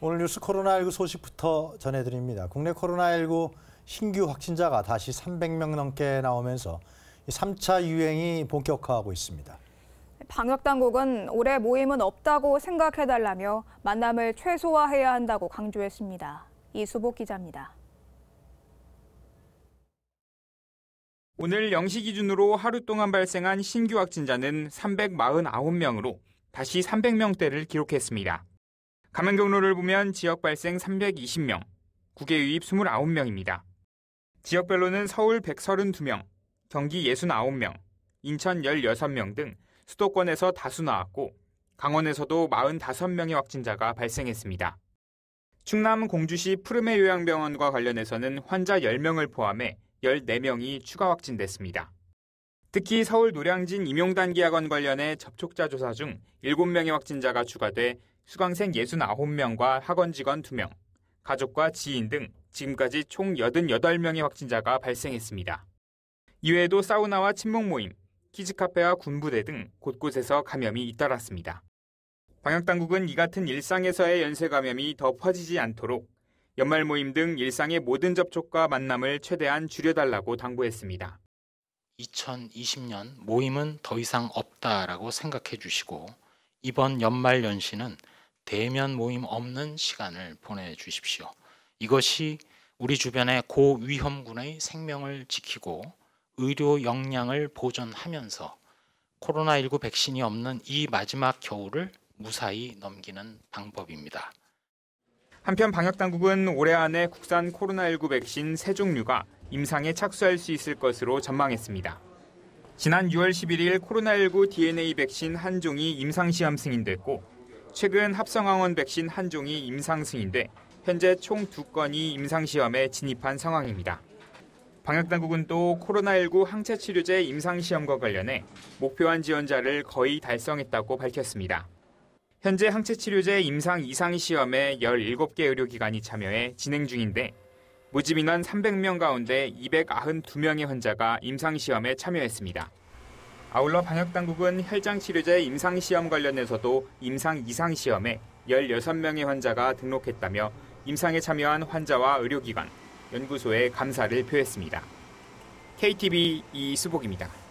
오늘 뉴스 코로나19 소식부터 전해드립니다. 국내 코로나19 신규 확진자가 다시 300명 넘게 나오면서 3차 유행이 본격화하고 있습니다. 방역당국은 올해 모임은 없다고 생각해달라며 만남을 최소화해야 한다고 강조했습니다. 이수복 기자입니다. 오늘 0시 기준으로 하루 동안 발생한 신규 확진자는 349명으로 다시 300명대를 기록했습니다. 감염 경로를 보면 지역 발생 320명, 국외 유입 29명입니다. 지역별로는 서울 132명, 경기 69명, 인천 16명 등 수도권에서 다수 나왔고 강원에서도 45명의 확진자가 발생했습니다. 충남 공주시 푸르메 요양병원과 관련해서는 환자 10명을 포함해 14명이 추가 확진됐습니다. 특히 서울 노량진 임용단기학원 관련해 접촉자 조사 중 7명의 확진자가 추가돼 수강생 69명과 학원 직원 2명, 가족과 지인 등 지금까지 총 88명의 확진자가 발생했습니다. 이외에도 사우나와 친목 모임, 키즈카페와 군부대 등 곳곳에서 감염이 잇따랐습니다. 방역당국은 이 같은 일상에서의 연쇄 감염이 더 퍼지지 않도록 연말 모임 등 일상의 모든 접촉과 만남을 최대한 줄여달라고 당부했습니다. 2020년 모임은 더 이상 없다라고 생각해 주시고 이번 연말 연시는 대면 모임 없는 시간을 보내주십시오. 이것이 우리 주변의 고위험군의 생명을 지키고 의료 역량을 보존하면서 코로나19 백신이 없는 이 마지막 겨울을 무사히 넘기는 방법입니다. 한편 방역당국은 올해 안에 국산 코로나19 백신 세 종류가 임상에 착수할 수 있을 것으로 전망했습니다. 지난 6월 11일 코로나19 DNA 백신 한 종이 임상시험 승인됐고 최근 합성항원 백신 한 종이 임상 승인돼 현재 총 두 건이 임상 시험에 진입한 상황입니다. 방역 당국은 또 코로나19 항체 치료제 임상 시험과 관련해 목표한 지원자를 거의 달성했다고 밝혔습니다. 현재 항체 치료제 임상 이상 시험에 17개 의료기관이 참여해 진행 중인데 모집 인원 300명 가운데 292명의 환자가 임상 시험에 참여했습니다. 아울러 방역당국은 혈장 치료제 임상시험 관련해서도 임상 이상 시험에 16명의 환자가 등록했다며 임상에 참여한 환자와 의료기관, 연구소에 감사를 표했습니다. KTV 이수복입니다.